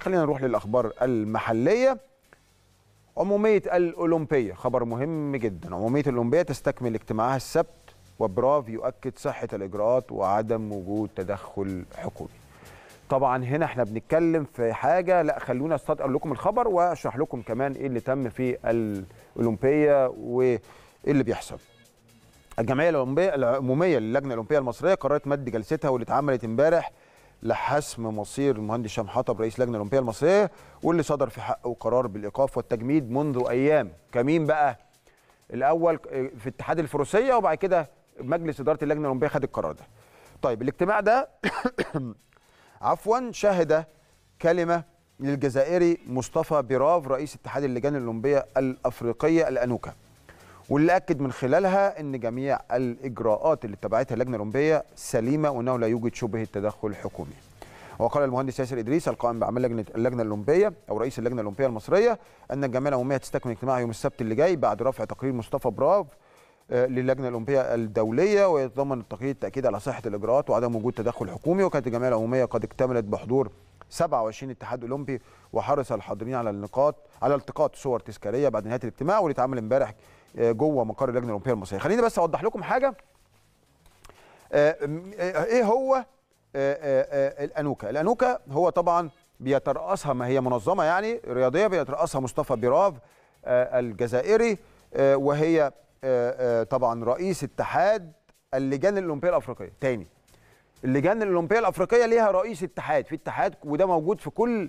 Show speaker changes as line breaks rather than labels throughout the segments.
خلينا نروح للاخبار المحليه عموميه الاولمبيه خبر مهم جدا عموميه الاولمبيه تستكمل اجتماعها السبت وبراف يؤكد صحه الاجراءات وعدم وجود تدخل حكومي طبعا هنا احنا بنتكلم في حاجه لا خلونا استقر لكم الخبر واشرح لكم كمان ايه اللي تم في الاولمبيه وايه اللي بيحصل الجمعيه العموميه للجنه الاولمبيه المصريه قررت مد جلستها واللي اتعملت امبارح لحسم مصير المهندس هشام حطب رئيس لجنه الاولمبيه المصريه واللي صدر في حقه قرار بالايقاف والتجميد منذ ايام كمين بقى الاول في اتحاد الفروسيه وبعد كده مجلس اداره اللجنه الاولمبيه خد القرار ده طيب الاجتماع ده عفوا شهد كلمه للجزائري مصطفى بيراف رئيس اتحاد اللجان الاولمبيه الافريقيه الانوكه واللي اكد من خلالها ان جميع الاجراءات اللي اتبعتها اللجنه الاولمبيه سليمه وانه لا يوجد شبهه تدخل حكومي. وقال المهندس ياسر ادريس القائم باعمال لجنه اللجنه الاولمبيه او رئيس اللجنه الاولمبيه المصريه ان الجمعيه العموميه هتستكمل اجتماعها يوم السبت اللي جاي بعد رفع تقرير مصطفى براف آه، للجنه الاولمبيه الدوليه ويتضمن التقرير التاكيد على صحه الاجراءات وعدم وجود تدخل حكومي وكانت الجمعيه العموميه قد اكتملت بحضور 27 اتحاد اولمبي وحرص الحاضرين على النقاط على التقاط صور تذكاريه بعد نهايه الاجتماع واللي اتعمل امبارح آه، جوه مقر اللجنه الاولمبيه المصريه خليني بس اوضح لكم حاجه آه، آه، ايه هو الانوكا الانوكا هو طبعا بيترأسها ما هي منظمه يعني رياضيه بيترأسها مصطفى بيراف الجزائري وهي طبعا رئيس اتحاد اللجان الاولمبيه الافريقيه تاني اللجان الاولمبيه الافريقيه ليها رئيس اتحاد في اتحاد وده موجود في كل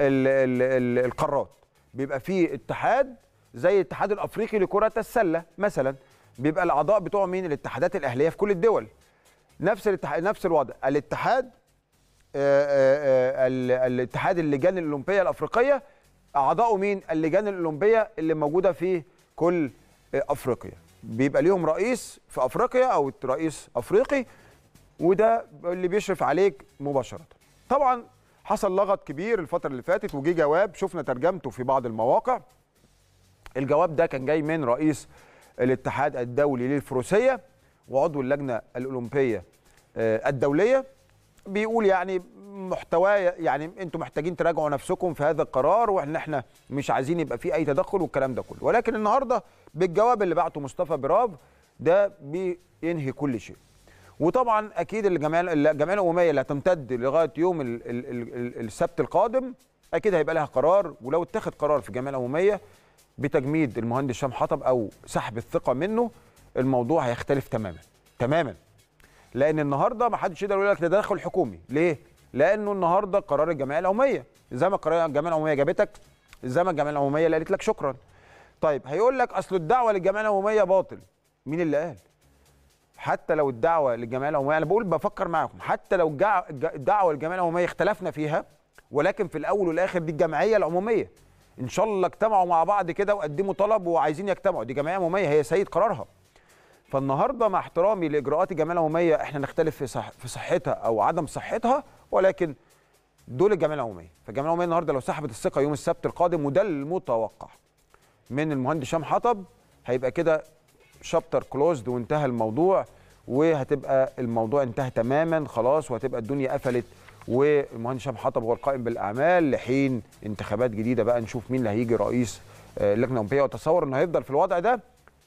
القارات بيبقى فيه اتحاد زي الاتحاد الافريقي لكره السله مثلا بيبقى الاعضاء بتوعه مين الاتحادات الاهليه في كل الدول نفس الاتحاد نفس الوضع الاتحاد آآ آه، آآ آه، آه، الاتحاد اللجان الاولمبيه الافريقيه اعضائه مين اللجان الاولمبيه اللي موجوده في كل افريقيا بيبقى ليهم رئيس في افريقيا او رئيس افريقي وده اللي بيشرف عليك مباشره طبعا حصل لغط كبير الفتره اللي فاتت وجي جواب شفنا ترجمته في بعض المواقع الجواب ده كان جاي من رئيس الاتحاد الدولي للفروسيه وعضو اللجنه الاولمبيه آه، الدوليه بيقول يعني محتواه يعني انتم محتاجين تراجعوا نفسكم في هذا القرار وان احنا مش عايزين يبقى في اي تدخل والكلام ده كله ولكن النهارده بالجواب اللي بعته مصطفى براف ده بينهي كل شيء وطبعا اكيد الجمعيه الجمعيه الامميه اللي هتمتد لغايه يوم السبت القادم اكيد هيبقى لها قرار ولو اتخذ قرار في الجمعيه الامميه بتجميد المهندس شام حطب او سحب الثقه منه الموضوع هيختلف تماما تماما لان النهارده ما حدش يقدر يقول لك تدخل حكومي ليه لانه النهارده قرار الجمعيه العموميه زي ما قرار الجمعيه العموميه جابتك زي ما الجمعيه العموميه اللي قالت لك شكرا طيب هيقول لك اصل الدعوه للجمعيه العموميه باطل مين اللي قال حتى لو الدعوه للجمعيه العموميه انا بقول بفكر معاكم حتى لو الدعوه للجمعيه العموميه اختلفنا فيها ولكن في الاول والاخر دي الجمعيه العموميه ان شاء الله اجتمعوا مع بعض كده وقدموا طلب وعايزين يجتمعوا دي جمعيه عموميه هي سيد قرارها فالنهارده مع احترامي لاجراءات الجمعيه العموميه احنا نختلف في صح في صحتها او عدم صحتها ولكن دول الجمعيه العموميه فالجمعيه العموميه النهارده لو سحبت الثقه يوم السبت القادم وده المتوقع من المهندس شام حطب هيبقى كده شابتر كلوزد وانتهى الموضوع وهتبقى الموضوع انتهى تماما خلاص وهتبقى الدنيا قفلت والمهندس هشام حطب هو القائم بالاعمال لحين انتخابات جديده بقى نشوف مين اللي هيجي رئيس اللجنه آه، الاولمبيه وتصور انه هيفضل في الوضع ده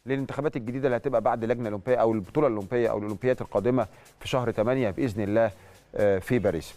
للانتخابات الجديده اللي هتبقى بعد اللجنه الاولمبيه او البطوله الاولمبيه او الاولمبيات القادمه في شهر 8 باذن الله آه، في باريس